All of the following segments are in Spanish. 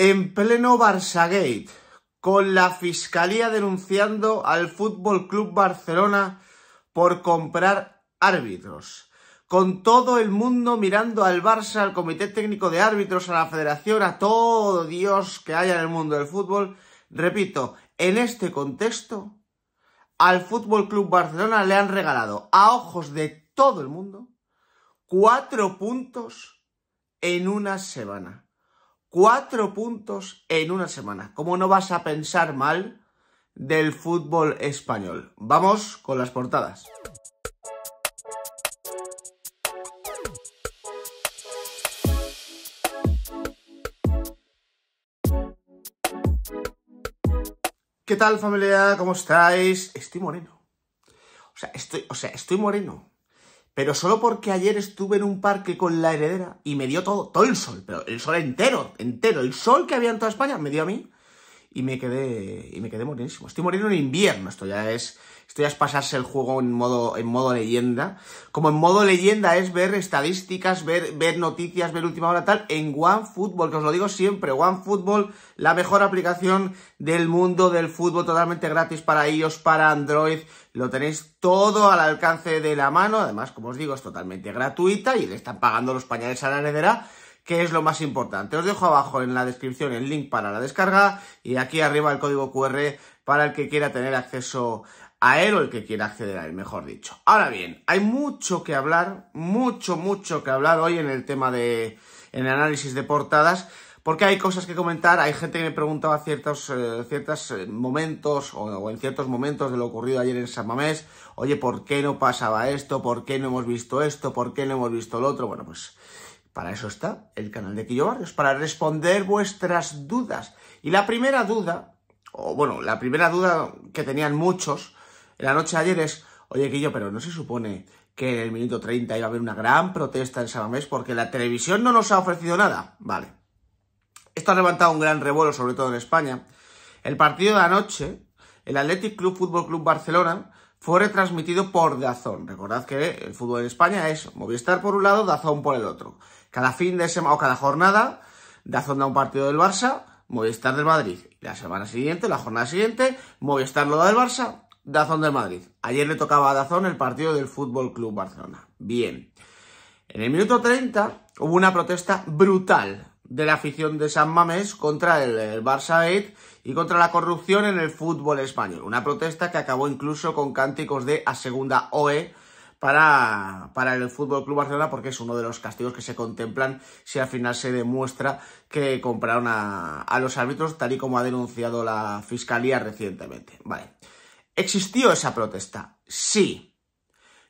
En pleno Gate, con la Fiscalía denunciando al Fútbol Club Barcelona por comprar árbitros. Con todo el mundo mirando al Barça, al Comité Técnico de Árbitros, a la Federación, a todo Dios que haya en el mundo del fútbol. Repito, en este contexto, al Fútbol Club Barcelona le han regalado, a ojos de todo el mundo, cuatro puntos en una semana cuatro puntos en una semana. ¿Cómo no vas a pensar mal del fútbol español? Vamos con las portadas. ¿Qué tal familia? ¿Cómo estáis? Estoy moreno. O sea, estoy, o sea, estoy moreno pero solo porque ayer estuve en un parque con la heredera y me dio todo, todo el sol, pero el sol entero, entero, el sol que había en toda España me dio a mí y me quedé y me quedé morísimo Estoy muriendo en invierno, esto ya es esto ya es pasarse el juego en modo en modo leyenda. Como en modo leyenda es ver estadísticas, ver ver noticias, ver última hora tal en OneFootball, que os lo digo siempre, OneFootball, la mejor aplicación del mundo del fútbol totalmente gratis para iOS, para Android, lo tenéis todo al alcance de la mano, además, como os digo, es totalmente gratuita y le están pagando los pañales a la heredera que es lo más importante. Os dejo abajo en la descripción el link para la descarga y aquí arriba el código QR para el que quiera tener acceso a él o el que quiera acceder a él, mejor dicho. Ahora bien, hay mucho que hablar, mucho, mucho que hablar hoy en el tema de, en el análisis de portadas, porque hay cosas que comentar, hay gente que me preguntaba ciertos, eh, ciertos eh, momentos o, en ciertos momentos de lo ocurrido ayer en San Mamés, oye, ¿por qué no pasaba esto? ¿Por qué no hemos visto esto? ¿Por qué no hemos visto lo otro? Bueno, pues para eso está el canal de Quillo Barrios, para responder vuestras dudas. Y la primera duda, o bueno, la primera duda que tenían muchos en la noche de ayer es, oye Quillo, pero ¿no se supone que en el minuto 30 iba a haber una gran protesta en Salamés porque la televisión no nos ha ofrecido nada? Vale. Esto ha levantado un gran revuelo, sobre todo en España. El partido de anoche, el Athletic Club Fútbol Club Barcelona fue retransmitido por Dazón. Recordad que el fútbol en España es Movistar por un lado, Dazón por el otro. Cada fin de semana o cada jornada, Dazón da un partido del Barça, Movistar del Madrid. La semana siguiente, la jornada siguiente, Movistar lo da del Barça, Dazón del Madrid. Ayer le tocaba a Dazón el partido del Fútbol Club Barcelona. Bien. En el minuto 30 hubo una protesta brutal de la afición de San Mamés contra el, Barça 8 y contra la corrupción en el fútbol español. Una protesta que acabó incluso con cánticos de a segunda OE para, para el Fútbol Club Barcelona, porque es uno de los castigos que se contemplan si al final se demuestra que compraron a, a los árbitros, tal y como ha denunciado la fiscalía recientemente. Vale. ¿Existió esa protesta? Sí.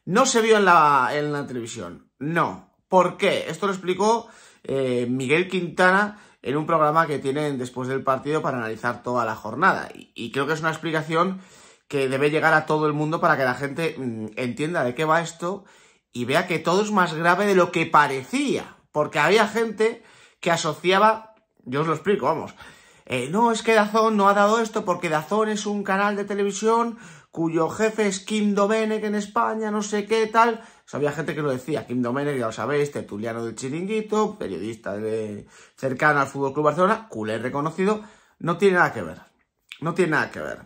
¿No se vio en la, en la televisión? No. ¿Por qué? Esto lo explicó eh, Miguel Quintana en un programa que tienen después del partido para analizar toda la jornada. Y, creo que es una explicación que debe llegar a todo el mundo para que la gente mm, entienda de qué va esto y vea que todo es más grave de lo que parecía. Porque había gente que asociaba, yo os lo explico, vamos, eh, no, es que Dazón no ha dado esto porque Dazón es un canal de televisión cuyo jefe es Kim Domenech en España, no sé qué tal. Pues había gente que lo decía, Kim Domenech, ya lo sabéis, Tetuliano del chiringuito, periodista cercano al Fútbol Club Barcelona, culé reconocido, no tiene nada que ver. No tiene nada que ver.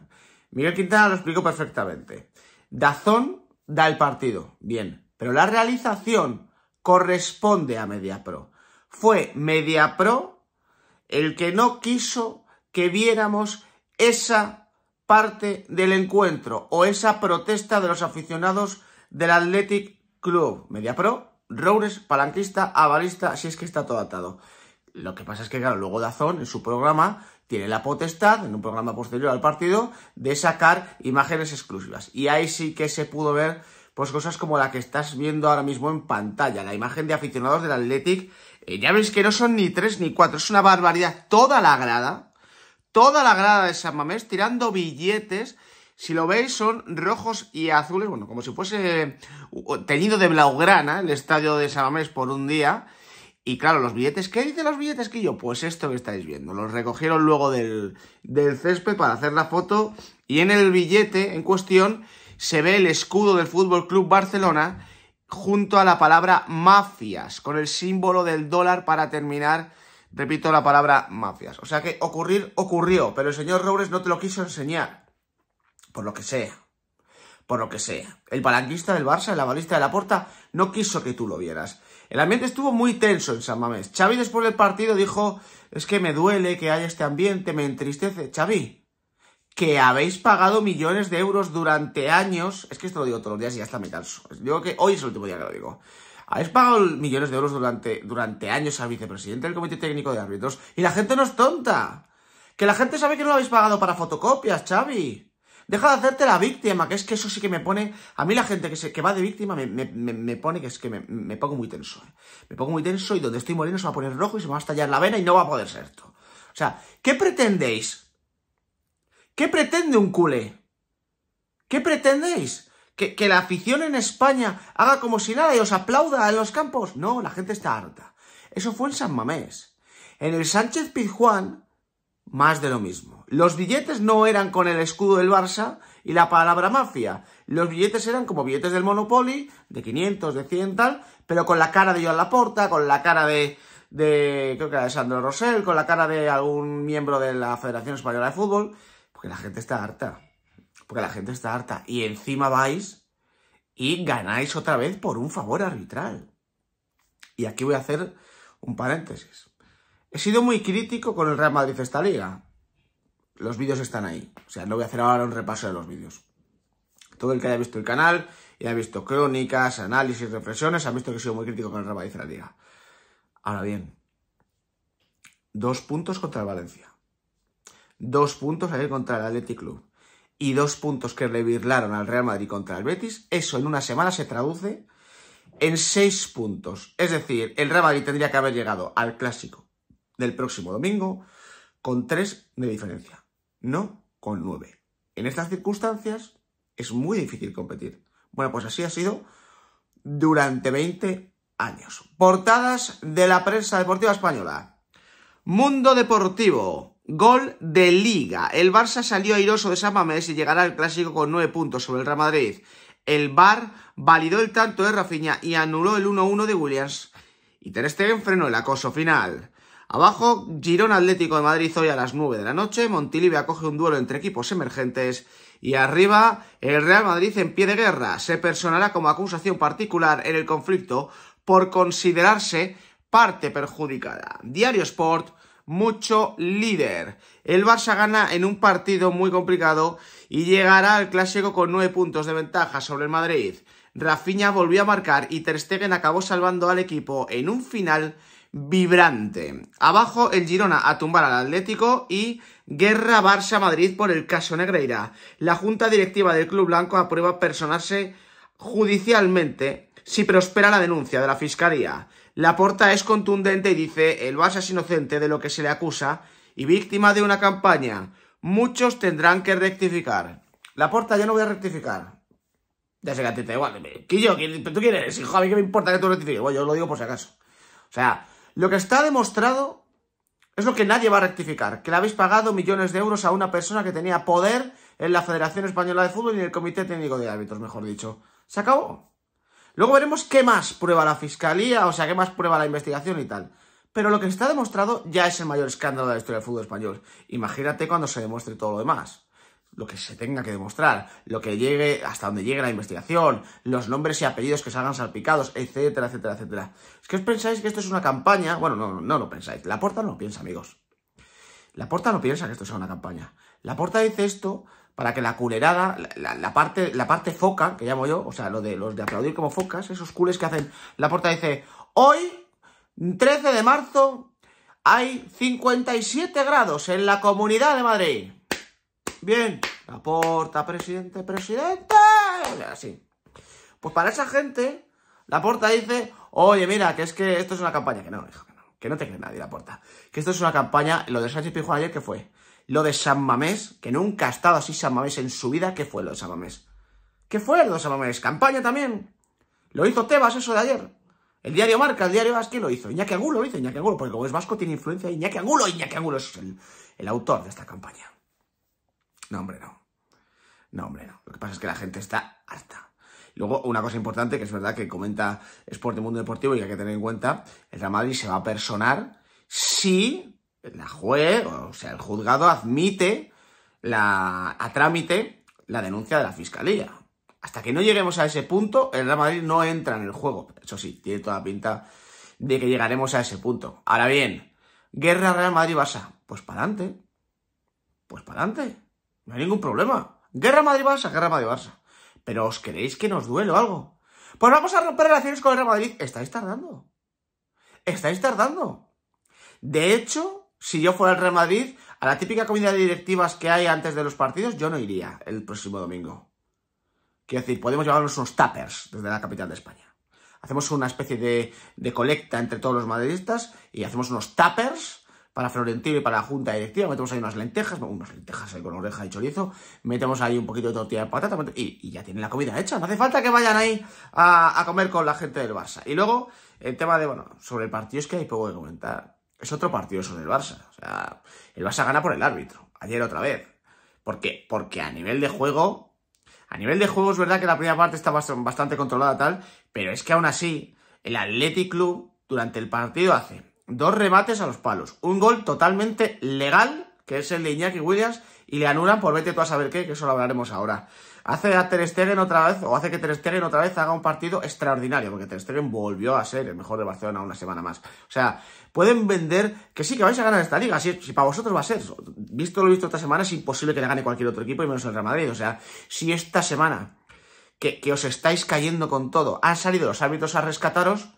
Miguel Quintana lo explicó perfectamente. Dazón da el partido, bien, pero la realización corresponde a MediaPro. Fue MediaPro el que no quiso que viéramos esa parte del encuentro o esa protesta de los aficionados del Athletic Club. media pro, Roures, Palanquista, Avalista, si es que está todo atado. Lo que pasa es que, claro, luego Dazón, en su programa, tiene la potestad, en un programa posterior al partido, de sacar imágenes exclusivas. Y ahí sí que se pudo ver, pues, cosas como la que estás viendo ahora mismo en pantalla, la imagen de aficionados del Athletic. Eh, ya veis que no son ni tres ni cuatro, es una barbaridad. Toda la grada, toda la grada de San Mamés tirando billetes. Si lo veis, son rojos y azules, bueno, como si fuese teñido de blaugrana el estadio de San Mamés por un día. Y claro, los billetes, ¿qué dicen los billetes que yo? Pues esto que estáis viendo, los recogieron luego del, del césped para hacer la foto y en el billete en cuestión se ve el escudo del FC Club Barcelona junto a la palabra mafias, con el símbolo del dólar para terminar Repito la palabra mafias. O sea que ocurrir ocurrió, pero el señor Robles no te lo quiso enseñar. Por lo que sea. Por lo que sea. El palanquista del Barça, el avalista de la puerta no quiso que tú lo vieras. El ambiente estuvo muy tenso en San Mamés. Xavi después del partido dijo, es que me duele que haya este ambiente, me entristece. Xavi, que habéis pagado millones de euros durante años. Es que esto lo digo todos los días y hasta me canso. Digo que hoy es el último día que lo digo habéis pagado millones de euros durante, años al vicepresidente del Comité Técnico de Árbitros y la gente no es tonta. Que la gente sabe que no lo habéis pagado para fotocopias, Xavi. Deja de hacerte la víctima, que es que eso sí que me pone... A mí la gente que, se, que va de víctima me, pone que es que me, pongo muy tenso. Eh. Me pongo muy tenso y donde estoy moriendo se va a poner rojo y se me va a estallar la vena y no va a poder ser esto. O sea, ¿qué pretendéis? ¿Qué pretende un culé? ¿Qué pretendéis? Que, la afición en España haga como si nada y os aplauda en los campos. No, la gente está harta. Eso fue en San Mamés. En el Sánchez Pizjuán, más de lo mismo. Los billetes no eran con el escudo del Barça y la palabra mafia. Los billetes eran como billetes del Monopoly, de 500, de 100, tal, pero con la cara de Joan Laporta, con la cara de, de creo que de Sandro Rosell, con la cara de algún miembro de la Federación Española de Fútbol, porque la gente está harta porque la gente está harta. Y encima vais y ganáis otra vez por un favor arbitral. Y aquí voy a hacer un paréntesis. He sido muy crítico con el Real Madrid esta liga. Los vídeos están ahí. O sea, no voy a hacer ahora un repaso de los vídeos. Todo el que haya visto el canal y haya visto crónicas, análisis, reflexiones, ha visto que he sido muy crítico con el Real Madrid de liga. Ahora bien, dos puntos contra el Valencia. Dos puntos ahí contra el Athletic Club y dos puntos que le al Real Madrid contra el Betis, eso en una semana se traduce en seis puntos. Es decir, el Real Madrid tendría que haber llegado al clásico del próximo domingo con tres de diferencia, no con nueve. En estas circunstancias es muy difícil competir. Bueno, pues así ha sido durante 20 años. Portadas de la prensa deportiva española. Mundo Deportivo. Gol de Liga. El Barça salió airoso de San y llegará al Clásico con 9 puntos sobre el Real Madrid. El Bar validó el tanto de Rafiña y anuló el 1-1 de Williams. Y Ter frenó el acoso final. Abajo, Girón Atlético de Madrid hoy a las 9 de la noche. Montilivi acoge un duelo entre equipos emergentes. Y arriba, el Real Madrid en pie de guerra. Se personará como acusación particular en el conflicto por considerarse parte perjudicada. Diario Sport mucho líder. El Barça gana en un partido muy complicado y llegará al Clásico con nueve puntos de ventaja sobre el Madrid. Rafinha volvió a marcar y Ter Stegen acabó salvando al equipo en un final vibrante. Abajo el Girona a tumbar al Atlético y guerra Barça-Madrid por el caso Negreira. La junta directiva del Club Blanco aprueba personarse judicialmente si prospera la denuncia de la Fiscalía. La porta es contundente y dice, el Barça es inocente de lo que se le acusa y víctima de una campaña. Muchos tendrán que rectificar. La porta yo no voy a rectificar. Ya sé que a ti te igual. ¿tú quieres, Hijo, a mí que me importa que tú rectifiques. yo lo digo por si acaso. O sea, lo que está demostrado es lo que nadie va a rectificar. Que le habéis pagado millones de euros a una persona que tenía poder en la Federación Española de Fútbol y en el Comité Técnico de Hábitos, mejor dicho. Se acabó. Luego veremos qué más prueba la fiscalía, o sea, qué más prueba la investigación y tal. Pero lo que está demostrado ya es el mayor escándalo de la historia del fútbol español. Imagínate cuando se demuestre todo lo demás. Lo que se tenga que demostrar, lo que llegue hasta donde llegue la investigación, los nombres y apellidos que salgan salpicados, etcétera, etcétera, etcétera. Es que os pensáis que esto es una campaña. Bueno, no, no, lo pensáis. La puerta no lo piensa, amigos. La Porta no piensa que esto sea una campaña. La Porta dice esto para que la culerada, la, parte, la parte foca, que llamo yo, o sea, lo de los de aplaudir como focas, esos cules que hacen. La Porta dice, hoy, 13 de marzo, hay 57 grados en la Comunidad de Madrid. Bien, la Porta, presidente, presidente. Así. Pues para esa gente, la Porta dice, oye, mira, que es que esto es una campaña, que no, hija. Que no te cree nadie la puerta. Que esto es una campaña, lo de Sánchez Pijó ayer, que fue? Lo de San Mamés, que nunca ha estado así San Mamés en su vida, ¿qué fue lo de San Mamés? ¿Qué fue lo de San Mamés? ¿Campaña también? ¿Lo hizo Tebas eso de ayer? El diario Marca, el diario Vasco lo hizo. Iñaki Agulo, lo hizo, Iñaki Agulo, porque como es vasco tiene influencia de Iñaki Agulo. Iñaki Agulo es el, el autor de esta campaña. No, hombre, no. No, hombre, no. Lo que pasa es que la gente está harta. Luego, una cosa importante que es verdad que comenta Sport Mundo Deportivo y hay que tener en cuenta, el Real Madrid se va a personar si la juez, o sea, el juzgado admite la, a trámite la denuncia de la Fiscalía. Hasta que no lleguemos a ese punto, el Real Madrid no entra en el juego. Eso sí, tiene toda pinta de que llegaremos a ese punto. Ahora bien, guerra Real Madrid-Barça. Pues para adelante. Pues para adelante. No hay ningún problema. Guerra Madrid-Barça, guerra Madrid-Barça. ¿Pero os creéis que nos duele o algo? Pues vamos a romper relaciones con el Real Madrid. Estáis tardando. Estáis tardando. De hecho, si yo fuera el Real Madrid, a la típica comida de directivas que hay antes de los partidos, yo no iría el próximo domingo. Quiero decir, podemos llevarnos unos tappers desde la capital de España. Hacemos una especie de, de colecta entre todos los madridistas y hacemos unos tappers para Florentino y para la Junta Directiva. Metemos ahí unas lentejas, unas lentejas con oreja y chorizo. Metemos ahí un poquito de tortilla de patata y, ya tienen la comida hecha. No hace falta que vayan ahí a, comer con la gente del Barça. Y luego, el tema de, bueno, sobre el partido es que hay poco que comentar. Es otro partido sobre el Barça. O sea, el Barça gana por el árbitro. Ayer otra vez. ¿Por qué? Porque a nivel de juego... A nivel de juego es verdad que la primera parte está bastante controlada tal, pero es que aún así el Athletic Club durante el partido hace dos remates a los palos, un gol totalmente legal, que es el de Iñaki Williams, y le anulan por vete tú a saber qué, que eso lo hablaremos ahora. Hace a Ter Stegen otra vez, o hace que Ter Stegen otra vez haga un partido extraordinario, porque Ter Stegen volvió a ser el mejor de Barcelona una semana más. O sea, pueden vender que sí, que vais a ganar esta liga, si, para vosotros va a ser. Visto lo visto esta semana, es imposible que le gane cualquier otro equipo, y menos el Real Madrid. O sea, si esta semana, que, que os estáis cayendo con todo, han salido los árbitros a rescataros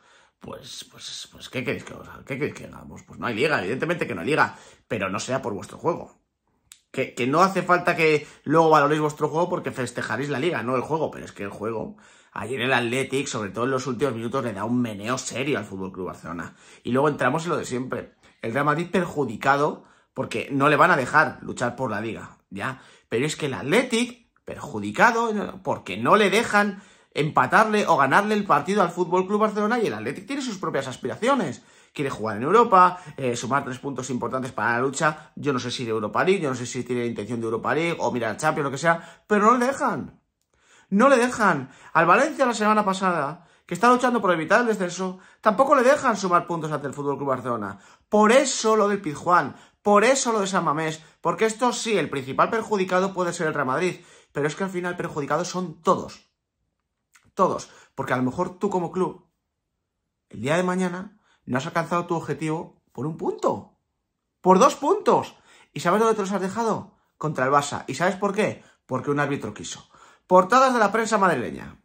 pues, pues, pues, ¿qué queréis que, qué hagamos? Pues no hay liga, evidentemente que no hay liga, pero no sea por vuestro juego. Que, no hace falta que luego valoréis vuestro juego porque festejaréis la liga, no el juego, pero es que el juego, ayer el Athletic, sobre todo en los últimos minutos, le da un meneo serio al FC Club Barcelona. Y luego entramos en lo de siempre. El Real Madrid perjudicado porque no le van a dejar luchar por la liga, ¿ya? Pero es que el Athletic perjudicado porque no le dejan empatarle o ganarle el partido al Fútbol Club Barcelona y el Athletic tiene sus propias aspiraciones. Quiere jugar en Europa, eh, sumar tres puntos importantes para la lucha. Yo no sé si de Europa League, yo no sé si tiene la intención de Europa League o mirar Champions, lo que sea, pero no le dejan. No le dejan. Al Valencia la semana pasada, que está luchando por evitar el descenso, tampoco le dejan sumar puntos ante el Fútbol Club Barcelona. Por eso lo del Pizjuán, por eso lo de San Mamés, porque esto sí, el principal perjudicado puede ser el Real Madrid, pero es que al final perjudicados son todos todos, porque a lo mejor tú como club, el día de mañana, no has alcanzado tu objetivo por un punto, por dos puntos. ¿Y sabes dónde te los has dejado? Contra el Barça. ¿Y sabes por qué? Porque un árbitro quiso. Portadas de la prensa madrileña.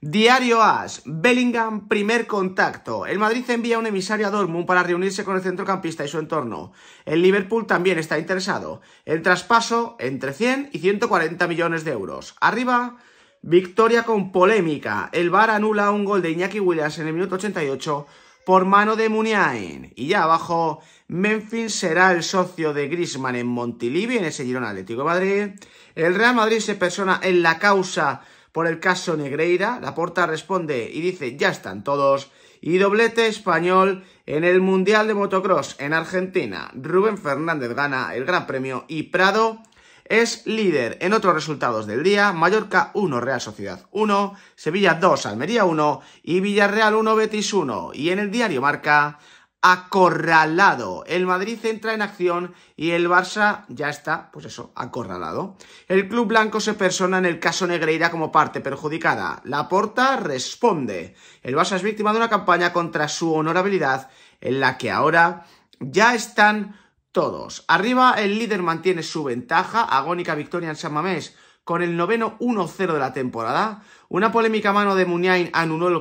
Diario As, Bellingham, primer contacto. El Madrid envía un emisario a Dortmund para reunirse con el centrocampista y su entorno. El Liverpool también está interesado. El traspaso entre 100 y 140 millones de euros. Arriba, Victoria con polémica. El VAR anula un gol de Iñaki Williams en el minuto 88 por mano de Muniain. Y ya abajo, Memphis será el socio de Grisman en Montilivi, en ese Girona Atlético de Madrid. El Real Madrid se persona en la causa por el caso Negreira. La Porta responde y dice, ya están todos. Y doblete español en el Mundial de Motocross en Argentina. Rubén Fernández gana el Gran Premio y Prado es líder en otros resultados del día, Mallorca 1, Real Sociedad 1, Sevilla 2, Almería 1 y Villarreal 1, Betis 1. Y en el diario Marca, acorralado. El Madrid entra en acción y el Barça ya está, pues eso, acorralado. El club blanco se persona en el caso Negreira como parte perjudicada. La Porta responde. El Barça es víctima de una campaña contra su honorabilidad en la que ahora ya están todos. Arriba, el líder mantiene su ventaja, agónica victoria en San Mamés con el noveno 1-0 de la temporada. Una polémica mano de Muniain anuló el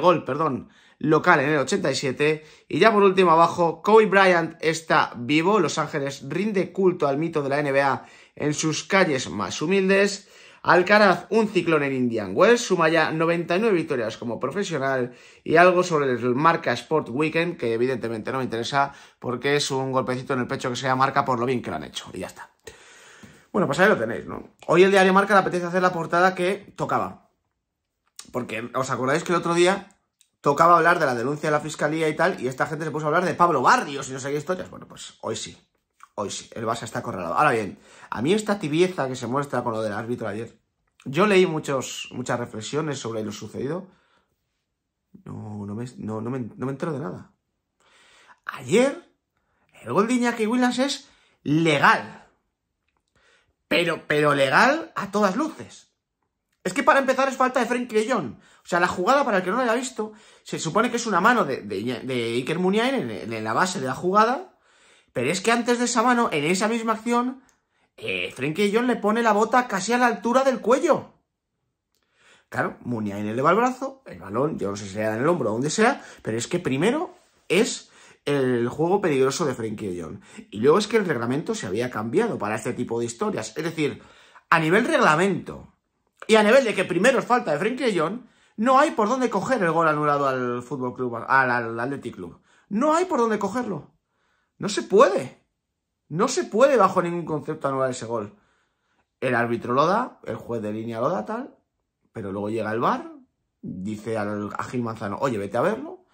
gol, perdón, local en el 87. Y ya por último abajo, Kobe Bryant está vivo. Los Ángeles rinde culto al mito de la NBA en sus calles más humildes. Alcaraz, un ciclón en Indian Wells, suma ya 99 victorias como profesional y algo sobre el marca Sport Weekend, que evidentemente no me interesa porque es un golpecito en el pecho que sea marca por lo bien que lo han hecho. Y ya está. Bueno, pues ahí lo tenéis, ¿no? Hoy el diario Marca le apetece hacer la portada que tocaba. Porque os acordáis que el otro día tocaba hablar de la denuncia de la fiscalía y tal, y esta gente se puso a hablar de Pablo Barrios y no sé qué historias. Bueno, pues hoy sí hoy pues sí, el Barça está acorralado. Ahora bien, a mí esta tibieza que se muestra con lo del árbitro ayer, yo leí muchos, muchas reflexiones sobre lo sucedido. No, no me, entero de nada. Ayer, el gol de Iñaki Williams es legal. Pero, pero legal a todas luces. Es que para empezar es falta de Frank León. O sea, la jugada, para el que no la haya visto, se supone que es una mano de, Iker Muniain en la base de la jugada pero es que antes de esa mano, en esa misma acción, eh, y John le pone la bota casi a la altura del cuello. Claro, le eleva el brazo, el balón, yo no sé si le en el hombro o donde sea, pero es que primero es el juego peligroso de Frenkie John. Y luego es que el reglamento se había cambiado para este tipo de historias. Es decir, a nivel reglamento y a nivel de que primero es falta de Frenkie John, no hay por dónde coger el gol anulado al Fútbol Club, al Athletic Club. No hay por dónde cogerlo. No se puede. No se puede bajo ningún concepto anular ese gol. El árbitro lo da, el juez de línea lo da tal, pero luego llega el bar, dice a Gil Manzano, oye, vete a verlo.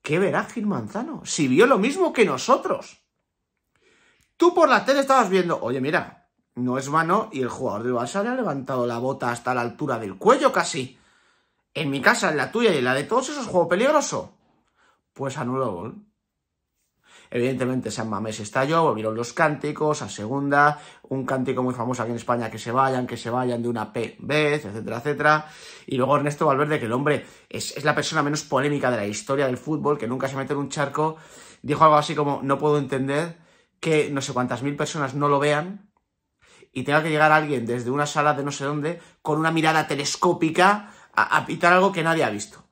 ¿Qué verá Gil Manzano? Si vio lo mismo que nosotros. Tú por la tele estabas viendo, oye, mira, no es vano y el jugador del Barça le ha levantado la bota hasta la altura del cuello casi. En mi casa, en la tuya y en la de todos, esos juegos juego peligroso. Pues anuló gol. Evidentemente, San Mamés estalló, volvieron los cánticos a segunda, un cántico muy famoso aquí en España, que se vayan, que se vayan de una P vez, etcétera, etcétera. Y luego Ernesto Valverde, que el hombre es, la persona menos polémica de la historia del fútbol, que nunca se mete en un charco, dijo algo así como, no puedo entender que no sé cuántas mil personas no lo vean y tenga que llegar alguien desde una sala de no sé dónde con una mirada telescópica a, a pitar algo que nadie ha visto.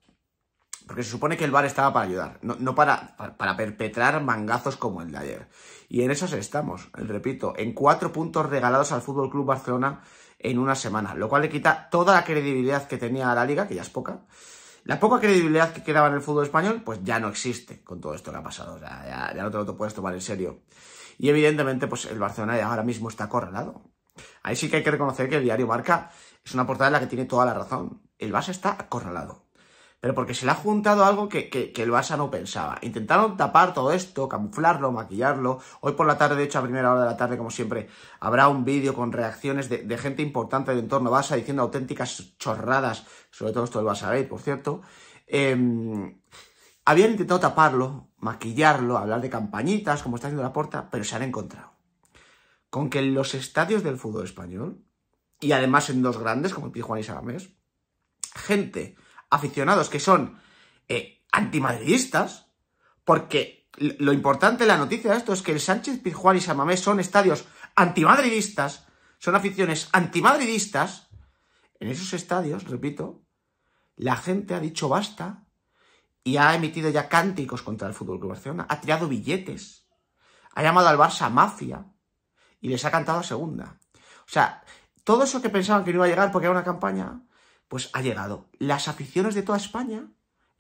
Porque se supone que el bar estaba para ayudar, no, para, para, perpetrar mangazos como el de ayer. Y en esos estamos, eh, repito, en cuatro puntos regalados al Fútbol Club Barcelona en una semana, lo cual le quita toda la credibilidad que tenía a la liga, que ya es poca. La poca credibilidad que quedaba en el fútbol español, pues ya no existe con todo esto que ha pasado. ya, no te lo puedes tomar en serio. Y evidentemente, pues el Barcelona ya ahora mismo está acorralado. Ahí sí que hay que reconocer que el diario Marca es una portada en la que tiene toda la razón. El Barça está acorralado pero porque se le ha juntado algo que, el Barça no pensaba. Intentaron tapar todo esto, camuflarlo, maquillarlo. Hoy por la tarde, de hecho, a primera hora de la tarde, como siempre, habrá un vídeo con reacciones de, gente importante del entorno Barça diciendo auténticas chorradas, sobre todo esto del Barça Gate, por cierto. Em, habían intentado taparlo, maquillarlo, hablar de campañitas, como está haciendo la puerta, pero se han encontrado. Con que en los estadios del fútbol español, y además en dos grandes, como el Pijuan y Sagamés, gente aficionados que son eh, antimadridistas, porque lo importante de la noticia de esto es que el Sánchez Pizjuán y Mamés son estadios antimadridistas, son aficiones antimadridistas. En esos estadios, repito, la gente ha dicho basta y ha emitido ya cánticos contra el Fútbol Barcelona, ha tirado billetes, ha llamado al Barça mafia y les ha cantado a segunda. O sea, todo eso que pensaban que no iba a llegar porque era una campaña, pues ha llegado. Las aficiones de toda España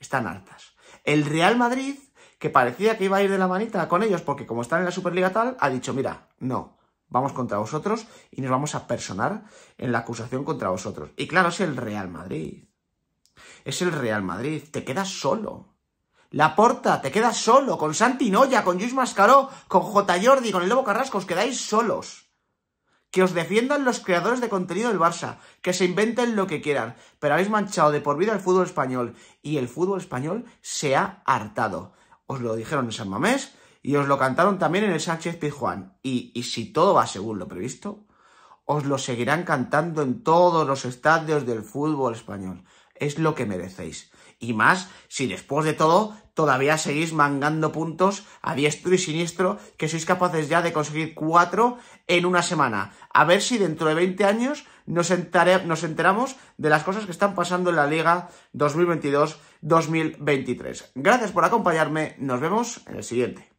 están hartas. El Real Madrid, que parecía que iba a ir de la manita con ellos, porque como están en la Superliga tal, ha dicho, mira, no, vamos contra vosotros y nos vamos a personar en la acusación contra vosotros. Y claro, es el Real Madrid. Es el Real Madrid, te quedas solo. La Porta, te quedas solo, con Santi Noya, con Luis Mascaró, con J. Jordi, con el Lobo Carrasco, os quedáis solos que os defiendan los creadores de contenido del Barça, que se inventen lo que quieran, pero habéis manchado de por vida el fútbol español y el fútbol español se ha hartado. Os lo dijeron en San Mamés y os lo cantaron también en el Sánchez Pizjuán. Y, y si todo va según lo previsto, os lo seguirán cantando en todos los estadios del fútbol español. Es lo que merecéis. Y más si después de todo todavía seguís mangando puntos a diestro y siniestro, que sois capaces ya de conseguir cuatro en una semana. A ver si dentro de 20 años nos, nos enteramos de las cosas que están pasando en la Liga 2022-2023. Gracias por acompañarme, nos vemos en el siguiente.